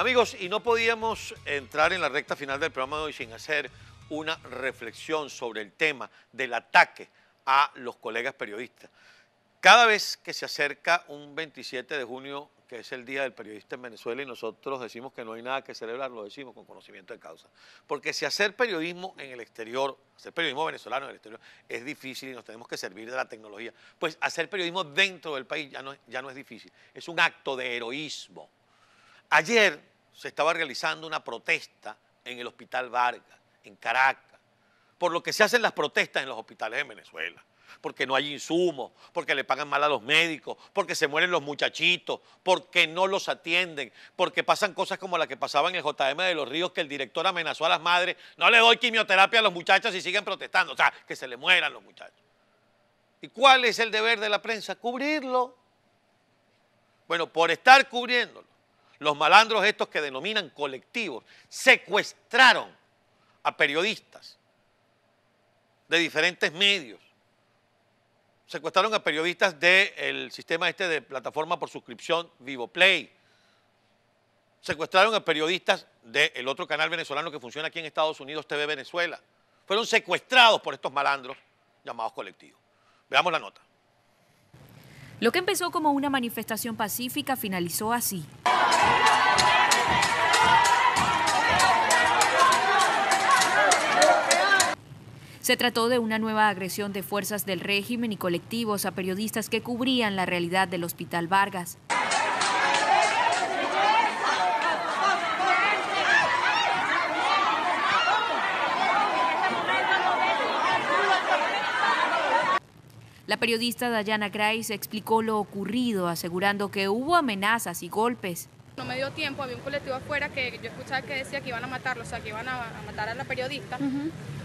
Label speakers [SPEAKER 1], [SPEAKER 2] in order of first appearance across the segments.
[SPEAKER 1] Amigos, y no podíamos entrar en la recta final del programa de hoy sin hacer una reflexión sobre el tema del ataque a los colegas periodistas. Cada vez que se acerca un 27 de junio, que es el Día del Periodista en Venezuela, y nosotros decimos que no hay nada que celebrar, lo decimos con conocimiento de causa. Porque si hacer periodismo en el exterior, hacer periodismo venezolano en el exterior, es difícil y nos tenemos que servir de la tecnología, pues hacer periodismo dentro del país ya no, ya no es difícil, es un acto de heroísmo. Ayer se estaba realizando una protesta en el Hospital Vargas, en Caracas, por lo que se hacen las protestas en los hospitales de Venezuela, porque no hay insumos, porque le pagan mal a los médicos, porque se mueren los muchachitos, porque no los atienden, porque pasan cosas como la que pasaba en el JM de los Ríos, que el director amenazó a las madres, no le doy quimioterapia a los muchachos y siguen protestando, o sea, que se le mueran los muchachos. ¿Y cuál es el deber de la prensa? Cubrirlo. Bueno, por estar cubriéndolo, los malandros estos que denominan colectivos, secuestraron a periodistas de diferentes medios. Secuestraron a periodistas del sistema este de plataforma por suscripción VivoPlay, Secuestraron a periodistas del otro canal venezolano que funciona aquí en Estados Unidos, TV Venezuela. Fueron secuestrados por estos malandros llamados colectivos. Veamos la nota.
[SPEAKER 2] Lo que empezó como una manifestación pacífica finalizó así. Se trató de una nueva agresión de fuerzas del régimen y colectivos a periodistas que cubrían la realidad del Hospital Vargas. periodista Dayana Grace explicó lo ocurrido, asegurando que hubo amenazas y golpes. No me dio tiempo, había un colectivo afuera que yo escuchaba que decía que iban a matarlo, o sea, que iban a, matar a la periodista.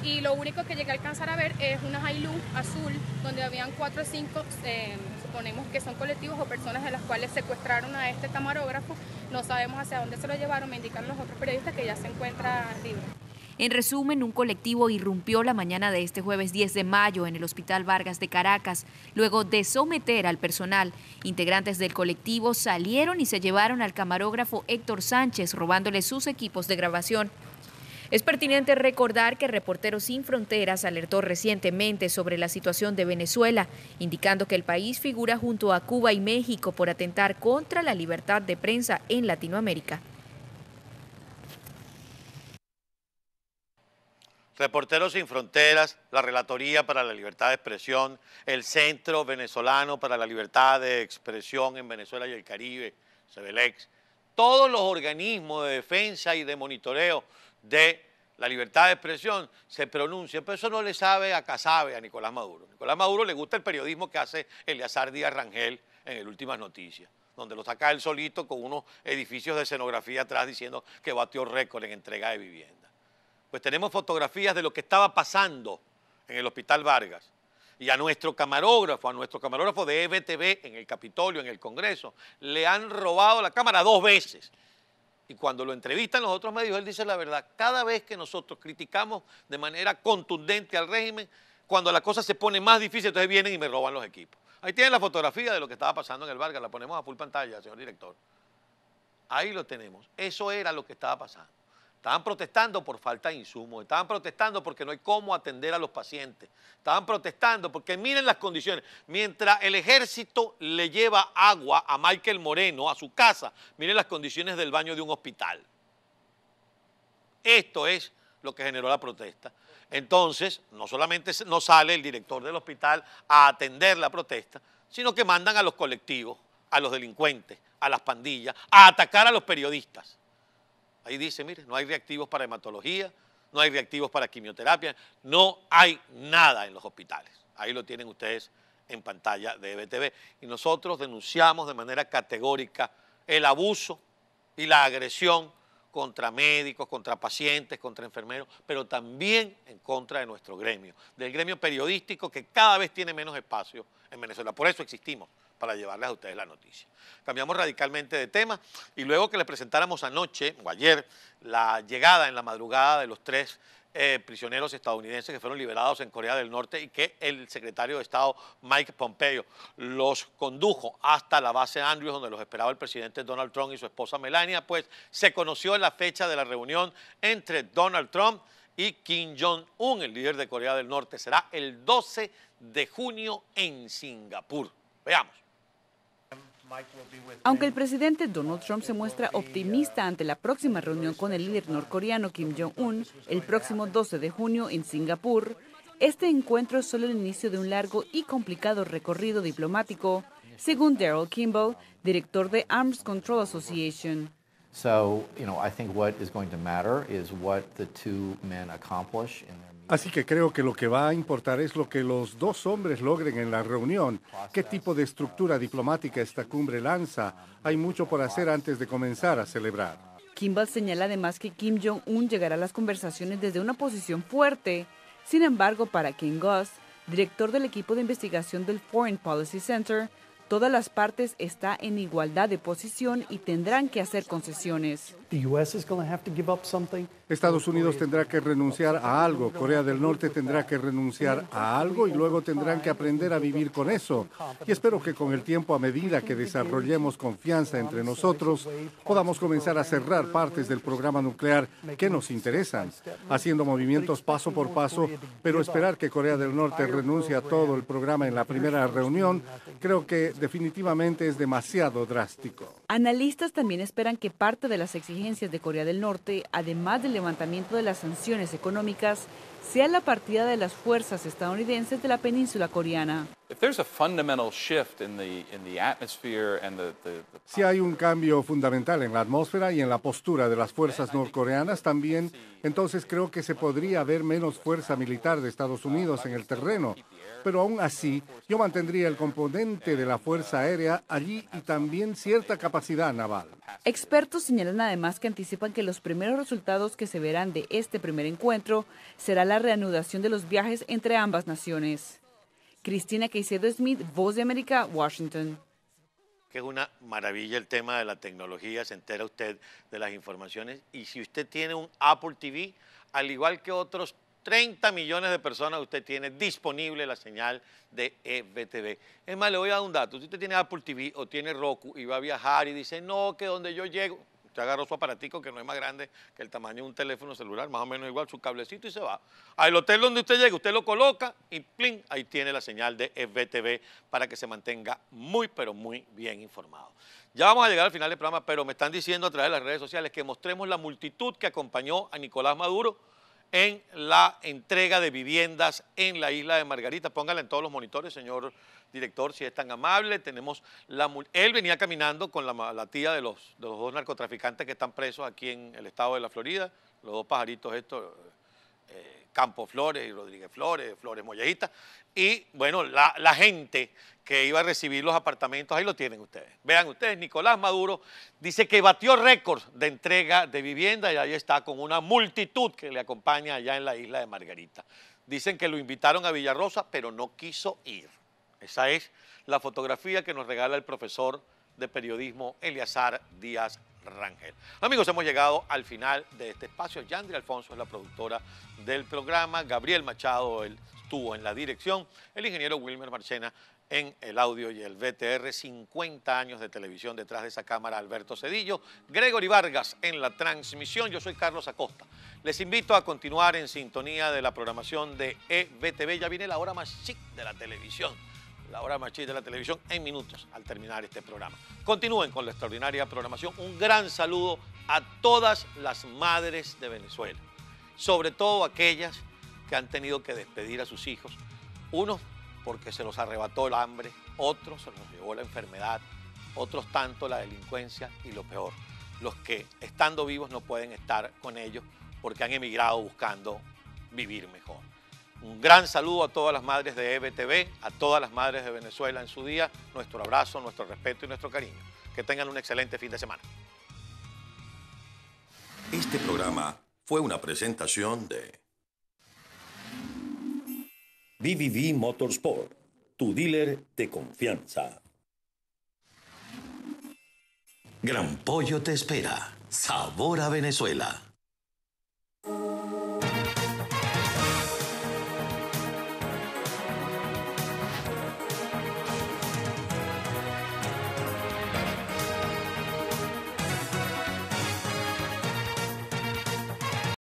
[SPEAKER 2] Y lo único que llegué a alcanzar a ver es una Hilux azul, donde habían cuatro o cinco, eh, suponemos que son colectivos o personas de las cuales secuestraron a este camarógrafo. No sabemos hacia dónde se lo llevaron, me indican los otros periodistas que ya se encuentra libre. En resumen, un colectivo irrumpió la mañana de este jueves 10 de mayo en el Hospital Vargas de Caracas. Luego de someter al personal, integrantes del colectivo salieron y se llevaron al camarógrafo Héctor Sánchez, robándole sus equipos de grabación. Es pertinente recordar que Reporteros Sin Fronteras alertó recientemente sobre la situación de Venezuela, indicando que el país figura junto a Cuba y México por atentar contra la libertad de prensa en Latinoamérica.
[SPEAKER 1] Reporteros sin Fronteras, la Relatoría para la Libertad de Expresión, el Centro Venezolano para la Libertad de Expresión en Venezuela y el Caribe, CBLEX, todos los organismos de defensa y de monitoreo de la libertad de expresión se pronuncian, pero eso no le sabe a Casabe, a Nicolás Maduro. Nicolás Maduro le gusta el periodismo que hace Eleazar Díaz Rangel en el Últimas Noticias donde lo saca él solito con unos edificios de escenografía atrás diciendo que batió récord en entrega de viviendas pues tenemos fotografías de lo que estaba pasando en el Hospital Vargas. Y a nuestro camarógrafo, a nuestro camarógrafo de EBTV en el Capitolio, en el Congreso, le han robado la cámara dos veces. Y cuando lo entrevistan los otros medios, él dice la verdad. Cada vez que nosotros criticamos de manera contundente al régimen, cuando la cosa se pone más difícil, entonces vienen y me roban los equipos. Ahí tienen la fotografía de lo que estaba pasando en el Vargas, la ponemos a full pantalla, señor director. Ahí lo tenemos. Eso era lo que estaba pasando. Estaban protestando por falta de insumos, estaban protestando porque no hay cómo atender a los pacientes, estaban protestando porque miren las condiciones. Mientras el ejército le lleva agua a Michael Moreno a su casa, miren las condiciones del baño de un hospital. Esto es lo que generó la protesta. Entonces, no solamente no sale el director del hospital a atender la protesta, sino que mandan a los colectivos, a los delincuentes, a las pandillas, a atacar a los periodistas. Ahí dice, mire, no hay reactivos para hematología, no hay reactivos para quimioterapia, no hay nada en los hospitales. Ahí lo tienen ustedes en pantalla de EBTV. Y nosotros denunciamos de manera categórica el abuso y la agresión contra médicos, contra pacientes, contra enfermeros, pero también en contra de nuestro gremio, del gremio periodístico que cada vez tiene menos espacio en Venezuela. Por eso existimos para llevarles a ustedes la noticia. Cambiamos radicalmente de tema y luego que les presentáramos anoche o ayer la llegada en la madrugada de los tres eh, prisioneros estadounidenses que fueron liberados en Corea del Norte y que el secretario de Estado Mike Pompeo los condujo hasta la base Andrews donde los esperaba el presidente Donald Trump y su esposa Melania, pues se conoció la fecha de la reunión entre Donald Trump y Kim Jong-un, el líder de Corea del Norte. Será el 12 de junio en Singapur. Veamos.
[SPEAKER 3] Aunque el presidente Donald Trump se muestra uh, optimista ante la próxima reunión con el líder norcoreano Kim Jong-un el próximo 12 de junio en Singapur, este encuentro es solo el inicio de un largo y complicado recorrido diplomático, según Daryl Kimball, director de Arms Control Association.
[SPEAKER 4] So, you know, I think what is going to matter is what the two men accomplish in Así que creo que lo que va a importar es lo que los dos hombres logren en la reunión, qué tipo de estructura diplomática esta cumbre lanza. Hay mucho por hacer antes de comenzar a celebrar.
[SPEAKER 3] Kimball señala además que Kim Jong-un llegará a las conversaciones desde una posición fuerte. Sin embargo, para Kim Goss, director del equipo de investigación del Foreign Policy Center, Todas las partes está en igualdad de posición y tendrán que hacer concesiones.
[SPEAKER 4] Estados Unidos tendrá que renunciar a algo, Corea del Norte tendrá que renunciar a algo y luego tendrán que aprender a vivir con eso. Y espero que con el tiempo, a medida que desarrollemos confianza entre nosotros, podamos comenzar a cerrar partes del programa nuclear que nos interesan, haciendo movimientos paso por paso, pero esperar que Corea del Norte renuncie a todo el programa en la primera reunión, creo que definitivamente es demasiado drástico.
[SPEAKER 3] Analistas también esperan que parte de las exigencias de Corea del Norte, además del levantamiento de las sanciones económicas, sea la partida de las fuerzas estadounidenses de la península coreana.
[SPEAKER 4] Si hay un cambio fundamental en la atmósfera y en la postura de las fuerzas norcoreanas también, entonces creo que se podría ver menos fuerza militar de Estados Unidos en el terreno. Pero aún así, yo mantendría el componente de la Fuerza Aérea allí y también cierta capacidad naval.
[SPEAKER 3] Expertos señalan además que anticipan que los primeros resultados que se verán de este primer encuentro será la reanudación de los viajes entre ambas naciones. Cristina Caicedo Smith, Voz de América, Washington
[SPEAKER 1] que es una maravilla el tema de la tecnología, se entera usted de las informaciones. Y si usted tiene un Apple TV, al igual que otros 30 millones de personas, usted tiene disponible la señal de EBTV. Es más, le voy a dar un dato. Si usted tiene Apple TV o tiene Roku y va a viajar y dice, no, que donde yo llego, Usted agarró su aparatico que no es más grande que el tamaño de un teléfono celular, más o menos igual, su cablecito y se va. Al hotel donde usted llegue usted lo coloca y plin, ahí tiene la señal de FBTV para que se mantenga muy, pero muy bien informado. Ya vamos a llegar al final del programa, pero me están diciendo a través de las redes sociales que mostremos la multitud que acompañó a Nicolás Maduro en la entrega de viviendas en la isla de Margarita. Póngala en todos los monitores, señor director, si es tan amable, tenemos la... Él venía caminando con la, tía de los, dos narcotraficantes que están presos aquí en el estado de la Florida, los dos pajaritos estos, eh, Campo Flores y Rodríguez Flores, Flores Mollejita, y bueno, la, la, gente que iba a recibir los apartamentos, ahí lo tienen ustedes. Vean ustedes, Nicolás Maduro dice que batió récord de entrega de vivienda y ahí está con una multitud que le acompaña allá en la isla de Margarita. Dicen que lo invitaron a Villarrosa, pero no quiso ir. Esa es la fotografía que nos regala el profesor de periodismo Eliazar Díaz Rangel. Amigos, hemos llegado al final de este espacio. Yandri Alfonso es la productora del programa, Gabriel Machado estuvo en la dirección, el ingeniero Wilmer Marchena en el audio y el VTR. 50 años de televisión detrás de esa cámara, Alberto Cedillo, Gregory Vargas en la transmisión, yo soy Carlos Acosta. Les invito a continuar en sintonía de la programación de EBTV, ya viene la hora más chic de la televisión la hora machista de la televisión, en minutos al terminar este programa. Continúen con la extraordinaria programación. Un gran saludo a todas las madres de Venezuela, sobre todo aquellas que han tenido que despedir a sus hijos, unos porque se los arrebató el hambre, otros se los llevó la enfermedad, otros tanto la delincuencia y lo peor, los que estando vivos no pueden estar con ellos porque han emigrado buscando vivir mejor. Un gran saludo a todas las madres de EBTV, a todas las madres de Venezuela en su día. Nuestro abrazo, nuestro respeto y nuestro cariño. Que tengan un excelente fin de semana. Este programa fue una presentación de VVV Motorsport, tu dealer de confianza. Gran Pollo te espera. Sabor a Venezuela.